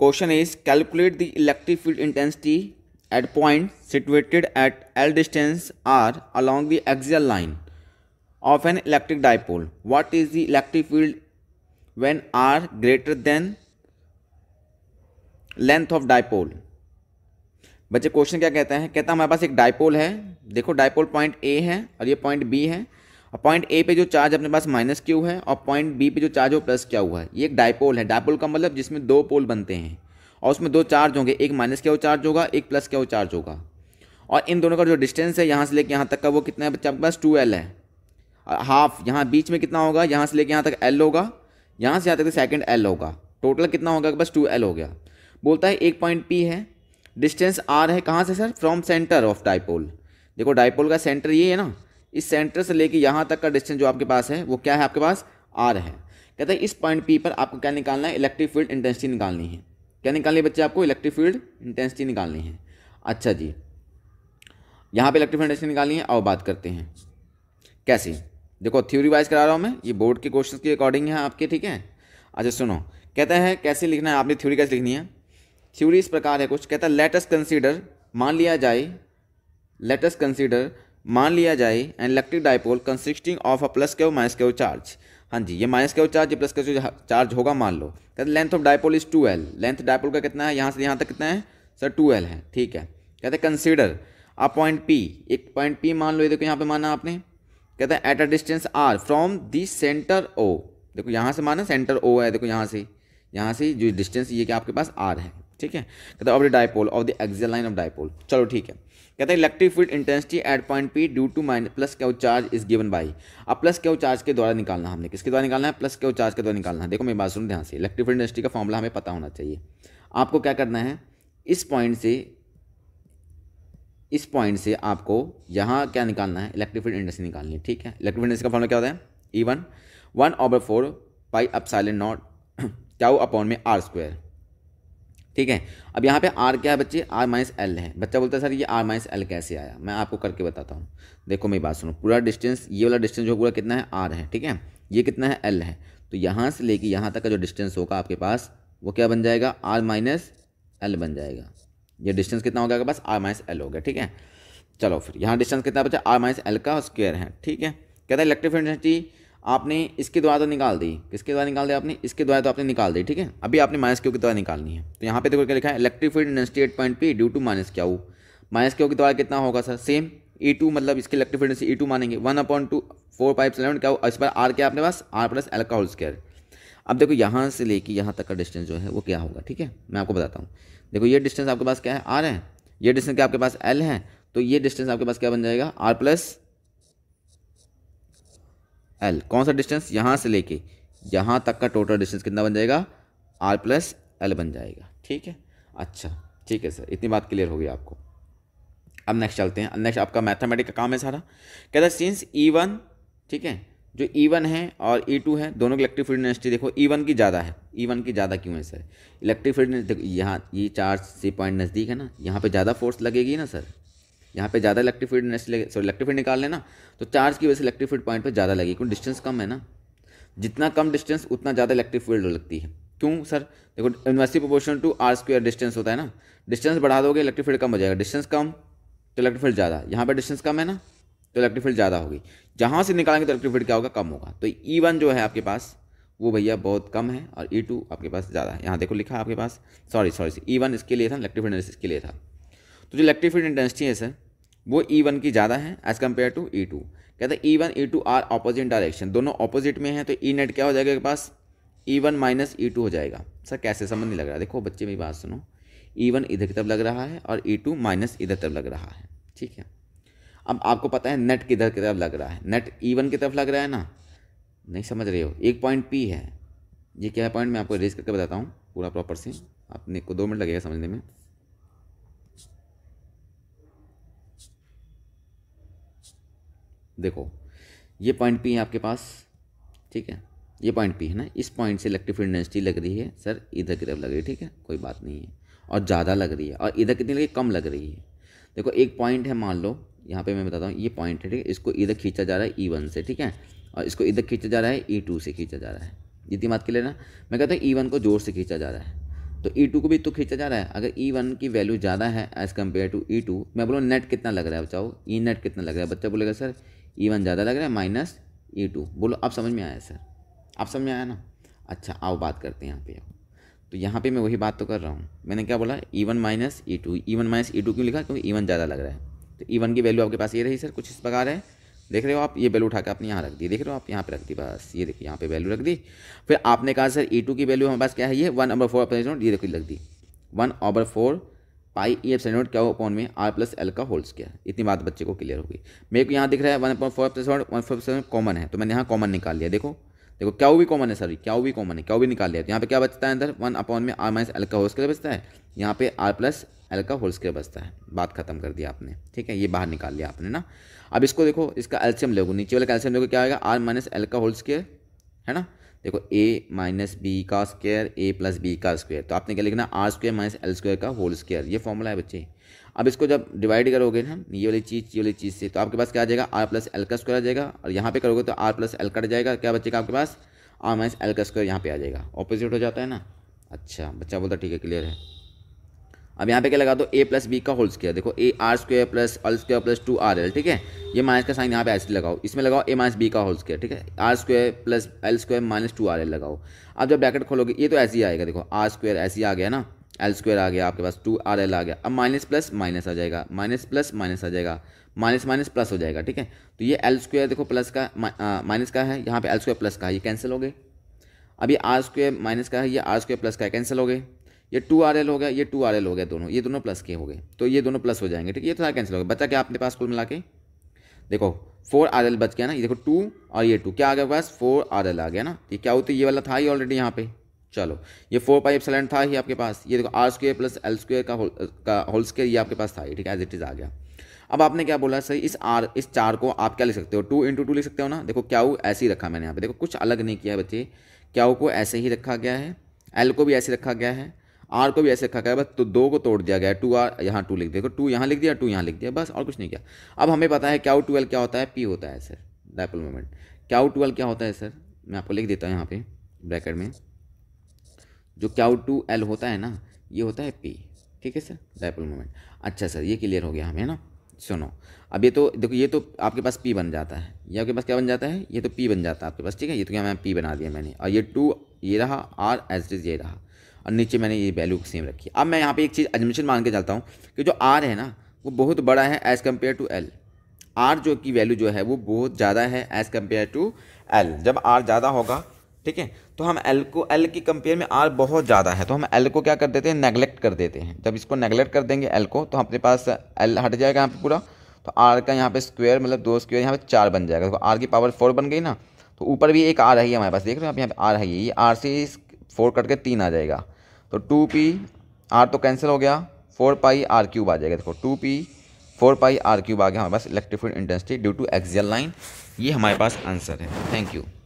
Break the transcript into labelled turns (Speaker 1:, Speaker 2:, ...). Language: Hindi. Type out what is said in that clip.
Speaker 1: question is calculate the electric field intensity at point situated at L distance R along the axial line of an electric dipole what is the electric field when R greater than length of dipole बच्चे क्वेश्चन क्या कहते हैं कहता है हमारे पास एक डायपोल है देखो डायपोल पॉइंट ए है और ये पॉइंट बी है और पॉइंट ए पे जो चार्ज अपने पास माइनस क्यू है और पॉइंट बी पे जो चार्ज हो प्लस क्या हुआ है ये एक डायपोल है डायपोल का मतलब जिसमें दो पोल बनते हैं और उसमें दो चार्ज होंगे एक माइनस क्या चार्ज होगा एक प्लस क्या चार्ज होगा और इन दोनों का जो डिस्टेंस है यहाँ से लेकर यहाँ तक का वो कितना है बच्चा आपके पास टू एल है हाफ यहाँ बीच में कितना होगा यहाँ से लेकर यहाँ तक एल होगा यहाँ से यहाँ तक सेकेंड तो एल होगा टोटल कितना होगा बस टू एल हो गया बोलता है एक पॉइंट पी है डिस्टेंस आर है कहाँ से sir from centre of dipole देखो डाइपोल का सेंटर ये है ना इस सेंटर से लेके यहाँ तक का डिस्टेंस जो आपके पास है वो क्या है आपके पास आर है कहते हैं इस पॉइंट पी पर आपको क्या निकालना है इलेक्ट्रिक फील्ड इंटेंसिटी निकालनी है क्या निकालनी है बच्चे आपको इलेक्ट्रिक फील्ड इंटेंसिटी निकालनी है अच्छा जी यहाँ पे इलेक्ट्रिक फील्ड इंटेंसिटी निकालनी है और बात करते हैं कैसे देखो थ्योरी वाइज करा रहा हूँ मैं ये बोर्ड के क्वेश्चन के अकॉर्डिंग है आपके ठीक है अच्छा सुनो कहता है कैसे लिखना है आपने थ्योरी कैसे लिखनी है थ्योरी इस प्रकार है कुछ कहता है लेटस कंसीडर मान लिया जाए लेटस कंसीडर मान लिया जाए an electric dipole consisting of a plus q minus q charge हाँ जी ये माइनस के चार्ज ये प्लस के चार्ज होगा मान लो कहते length of dipole is two L length dipole का कितना है यहाँ से यहाँ तक कितना है सर टू एल है ठीक है कहते हैं कंसिडर अ पॉइंट पी एक पॉइंट पी मान लो ये देखो यहाँ पे माना आपने कहते हैं at a distance R from the centre O देखो यहाँ से माना सेंटर ओ है देखो यहाँ से यहाँ से जो डिस्टेंस ये कि आपके पास आर है ठीक है कहता of the dipole of the axial line of dipole चलो ठीक है कहता है electric field intensity at point P due to minus plus q charge is given by अब प्लस क्यू चार्ज के द्वारा निकालना हमने किसके द्वारा निकालना है प्लस क्यू चार्ज के द्वारा निकालना है देखो मेरी बात सुनो ध्यान से इलेक्ट्रिक फील्ड इंटेंसिटी का फॉर्मूला हमें पता होना चाहिए आपको क्या करना है इस पॉइंट से इस पॉइंट से आपको यहाँ क्या निकालना है इलेक्ट्रिक फील्ड इंडस्ट्री निकालनी है ठीक है इलेक्ट्रिक फील्ड इंडस्ट्री का फॉर्मला क्या होता है E one one over four pi epsilon naught क्या अपॉन में आर स्क्वायर ठीक है अब यहाँ पे आर क्या है बच्चे आर माइनस एल है बच्चा बोलता है सर ये आर माइनस एल कैसे आया मैं आपको करके बताता हूँ देखो मेरी बात सुनो पूरा डिस्टेंस ये वाला डिस्टेंस जो पूरा कितना है आर है ठीक है ये कितना है एल है तो यहाँ से लेके यहाँ तक का जो डिस्टेंस होगा आपके पास वो क्या बन जाएगा आर माइनस एल बन जाएगा ये डिस्टेंस कितना होगा आपके पास आर माइनस एल हो गया ठीक है चलो फिर यहाँ डिस्टेंस कितना बच्चा आर माइनस एल का स्क्वेयर है ठीक है कहता है इलेक्ट्रिक इंटेंसिटी आपने इसके द्वारा तो निकाल दी किसके द्वारा निकाल दिया आपने इसके द्वारा तो आपने निकाल दी ठीक है अभी आपने माइनस क्यू के द्वारा निकालनी है तो यहाँ पे देखो क्या लिखा है electric field intensity at point P due to minus क्या हो माइनस क्यू के द्वारा कितना होगा सर सेम ई टू मतलब इसके इलेक्ट्रिक फील्ड ई टू मानेंगे one upon two four five seven क्या इस पर आर क्या आपने पास आर प्लस एल का होल स्क्वायर अब देखो यहाँ से लेके यहाँ तक का डिस्टेंस जो है वो क्या होगा ठीक है मैं आपको बताता हूँ देखो ये डिस्टेंस आपके पास क्या है आर है ये डिस्टेंस क्या आपके पास एल है तो ये डिस्टेंस आपके पास क्या बन जाएगा आर प्लस एल कौन सा डिस्टेंस यहाँ से लेके यहाँ तक का टोटल डिस्टेंस कितना बन जाएगा आर प्लस एल बन जाएगा ठीक है अच्छा ठीक है सर इतनी बात क्लियर होगी आपको अब नेक्स्ट चलते हैं नेक्स्ट आपका मैथमेटिक का काम है सारा कहता है सिंस ई वन ठीक है जो ई e वन है और ई e टू है दोनों की इलेक्ट्रिक फील्ड इंटेंसिटी देखो ई e वन की ज़्यादा है ई वन की ज़्यादा क्यों है सर इलेक्ट्रिक फील्ड देखो यहाँ ये चार्ज से पॉइंट नज़दीक है ना यहाँ पे ज़्यादा फोर्स लगेगी ना सर यहाँ पे ज़्यादा इलेक्ट्रिक फील्ड लगे सॉरी इलेक्ट्रिक फील्ड निकाल लेना तो चार्ज की वजह से इलेक्ट्रिक फील्ड पॉइंट पर ज़्यादा लगेगी क्योंकि डिस्टेंस कम है ना जितना कम डिस्टेंस उतना ज़्यादा इलेक्ट्रिक फील्ड लगती है क्यों सर देखो university proportion to R square distance होता है ना डिस्टेंस बढ़ा दोगे इलेक्ट्रिक फील्ड कम हो जाएगा डिस्टेंस कम तो इलेक्ट्रिक फील्ड ज़्यादा यहाँ पर डिस्टेंस कम है ना तो इलेक्ट्रिक फील्ड ज़्यादा होगी जहाँ से निकालेंगे तो इलेक्ट्रिक फील्ड क्या होगा कम होगा तो ई e वन जो है आपके पास वो भैया बहुत कम है और ई e टू आपके पास ज़्यादा है यहाँ देखो लिखा आपके पास सॉरी सॉरी ई वन इसके लिए था इलेक्ट्रिक फील्ड इसके लिए था तो जो इलेक्ट्रिक फील्ड इंटेंसिटी है सर वो ई e वन की ज़्यादा है as compare to E two कहते हैं E one E two are opposite direction दोनों ऑपोजिट में हैं तो ई e नेट क्या हो जाएगा के पास E one minus E two हो जाएगा सर कैसे समझ नहीं लग रहा देखो बच्चे मेरी बात सुनो ई e वन इधर की तरफ लग रहा है और ई टू माइनस इधर तरफ लग रहा है ठीक है अब आपको पता है नेट किधर की तरफ लग रहा है नेट ई वन की तरफ लग रहा है ना नहीं समझ रहे हो एक पॉइंट पी है ये क्या पॉइंट मैं आपको रेज करके बताता हूँ पूरा प्रॉपर से आपने को दो मिनट लगेगा समझने में देखो ये पॉइंट पी है आपके पास ठीक है ये पॉइंट पी है ना इस पॉइंट से इलेक्ट्रिक फील्ड डेंसिटी लग रही है सर इधर की तरफ लग रही है ठीक है कोई बात नहीं है और ज़्यादा लग रही है और इधर कितनी लग है कम लग रही है देखो एक पॉइंट है मान लो यहाँ पे मैं बताता हूँ ये पॉइंट है ठीक है इसको इधर खींचा जा रहा है ई e वन से ठीक है और इसको इधर खींचा जा रहा है ई e टू से खींचा जा रहा है जितनी बात के लिए ना मैं कहता हूँ ई e वन को जोर से खींचा जा रहा है तो ई टू को भी तो खींचा जा रहा है अगर ई वन की वैल्यू ज़्यादा है as compare to E two मैं बोलूँ नेट कितना लग रहा है बचाओ ई नेट कितना लग रहा है बच्चा बोलेगा सर ई e वन ज़्यादा लग रहा है माइनस ई टू बोलो आप समझ में आया सर आप समझ में आया ना अच्छा आओ बात करते हैं यहाँ पे तो यहाँ पे मैं वही बात तो कर रहा हूँ मैंने क्या बोला E one minus E two E one minus E two क्यों लिखा क्योंकि ई e वन ज़्यादा लग रहा है तो ई e वन की वैल्यू आपके पास ये रही सर कुछ इस प्रकार है देख रहे हो आप ये वैल्यू उठा के आपने यहाँ रख दी देख रहे हो आप यहाँ पे रख दी बस ये देखिए यहाँ पे वैल्यू रख दी फिर आपने कहा सर ई टू की वैल्यू हमारे पास क्या है ये वन ओवर फोर अपने ये रख लग दी one over four pi E F naught क्या हो अपॉन में आर प्लस एल का होल्स स्केयर इतनी बात बच्चे को क्लियर होगी मेरे को यहाँ दिख रहा है one point four plus one four seven common है तो मैंने यहाँ कॉमन निकाल लिया देखो देखो क्या भी कॉमन है सॉरी क्या भी कॉमन है क्या भी निकाल लिया तो यहाँ पे क्या बचता है अंदर वन अपॉन में आर माइनस एल का होल्स क्या बचता है यहाँ पे आर प्लस एल का होल्स क्या बचता है बात खत्म कर दिया आपने ठीक है ये बाहर निकाल लिया आपने ना अब इसको देखो इसका एल्शियम लेगो नीचे वाला कैल्शियम लेगो क्या आएगा आर माइनस एल का होल्स है ना देखो ए माइनस बी का स्क्वायर ए प्लस बी का स्क्वायर तो आपने क्या लिखना R square minus L square का होल स्क्वायर ये फॉर्मूला है बच्चे अब इसको जब डिवाइड करोगे ना ये वाली चीज़ ये वाली चीज़ से तो आपके पास क्या आ जाएगा आर प्लस एल का स्क्वायर आ जाएगा और यहाँ पे करोगे तो आर प्लस एल कट जाएगा क्या बच्चे का आपके पास आर माइनस एल का स्क्वायर यहाँ पे आ जाएगा ऑपोजिट हो जाता है ना अच्छा बच्चा बोलता ठीक है क्लियर है अब यहाँ पे क्या लगा दो ए प्लस बी का होल किया देखो A R square plus L square plus two R L ठीक है ये माइनस का साइन यहाँ पे ऐसे लगाओ इसमें लगाओ ए माइनस बी का होल किया ठीक है R square plus L square minus two R L लगाओ अब जब ब्रैकेट खोलोगे ये तो ऐसे ही आएगा देखो आर स्क्वेयर ऐसे ही आ गया ना एल स्क्वेयर आ गया आपके पास टू आर एल आ गया अब माइनस प्लस माइनस आ जाएगा माइनस प्लस माइनस आ जाएगा माइनस माइनस प्लस हो जाएगा ठीक है तो ये एल स्क्वेयर देखो प्लस का माइनस का है यहाँ पे एल स्क्वेयर प्लस का है ये कैंसिल हो गए अब ये आर स्क्वेयर माइनस का है ये आर स्क्वेयर प्लस का है कैंसिल हो गए ये टू आर एल हो गया ये टू आर एल हो गया दोनों ये दोनों प्लस के हो गए तो ये दोनों प्लस हो जाएंगे ठीक है ये थोड़ा तो कैंसिल हो गया बचा क्या आपने पास कुल मिला के देखो फोर आर एल बच गया ना ये देखो टू और ये टू क्या आ गया पास फोर आर एल आ गया ना ये क्या होती है ये वाला था ही ऑलरेडी यहाँ पे चलो ये फोर पाइप सेलेंट था ही आपके पास ये देखो R square plus L square का होल का होल स्क्र ये आपके पास था ही ठीक है एज इट इज़ आ गया अब आपने क्या बोला सही इस आर इस चार को आप क्या लिख सकते हो टू इंटू टू लिख सकते हो ना देखो क्या ऐसे ही रखा मैंने यहाँ पे देखो कुछ अलग नहीं किया है बच्चे क्या को ऐसे ही रखा गया है एल को भी ऐसे रखा गया है आर को भी ऐसे रखा गया बस तो दो को तोड़ दिया गया टू आर यहाँ टू लिख देखो टू यहाँ लिख दिया टू यहाँ लिख दिया बस और कुछ नहीं किया अब हमें पता है क्याउ ट्वेल्व क्या होता है पी होता है सर डायपल मोमेंट क्याउ ट्वेल्व क्या होता है सर मैं आपको लिख देता हूँ यहाँ पे ब्रैकेट में जो क्या टू एल होता है ना ये होता है पी ठीक है सर डायपल मोमेंट अच्छा सर ये क्लियर हो गया हमें ना सुनो अब ये तो देखो ये तो आपके पास पी बन जाता है ये आपके पास क्या बन जाता है ये तो पी बन जाता है आपके पास ठीक है ये तो क्या मैं पी बना दिया मैंने और ये टू ये रहा आर एज इज ये रहा और नीचे मैंने ये वैल्यू सेम रखी अब मैं यहाँ पे एक चीज़ एडमिशन मान के चलता हूँ कि जो आर है ना वो बहुत बड़ा है as compare to L R जो की वैल्यू जो है वो बहुत ज़्यादा है एज़ कम्पेयर टू एल जब आर ज़्यादा होगा ठीक है तो हम एल को एल की कंपेयर में आर बहुत ज़्यादा है तो हम एल को क्या कर देते हैं नेगलेक्ट कर देते हैं जब इसको नेगलेक्ट कर देंगे एल को तो अपने पास एल हट जाएगा यहाँ पर पूरा तो आर का यहाँ पे स्क्वायर मतलब दो स्क्वायर यहाँ पे चार बन जाएगा तो आर की पावर फोर बन गई ना तो ऊपर भी एक आर है हमारे पास देख रहे हो आप यहाँ पे आर है ये आर से फोर कट के तीन आ जाएगा तो टू पी आर तो कैंसिल हो गया फोर पाई आर क्यूब आ जाएगा देखो two P four pi R cube आ गया हमारे पास electric field intensity due to axial line ये हमारे पास आंसर है थैंक यू